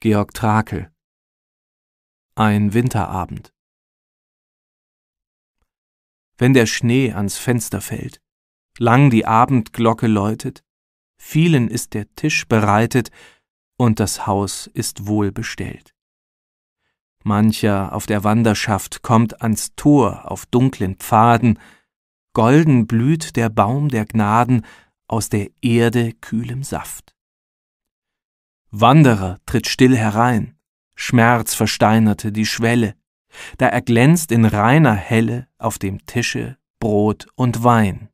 Georg Trakel Ein Winterabend Wenn der Schnee ans Fenster fällt, lang die Abendglocke läutet, vielen ist der Tisch bereitet und das Haus ist wohl bestellt. Mancher auf der Wanderschaft kommt ans Tor auf dunklen Pfaden, golden blüht der Baum der Gnaden aus der Erde kühlem Saft. Wanderer tritt still herein, Schmerz versteinerte die Schwelle, da erglänzt in reiner Helle auf dem Tische Brot und Wein.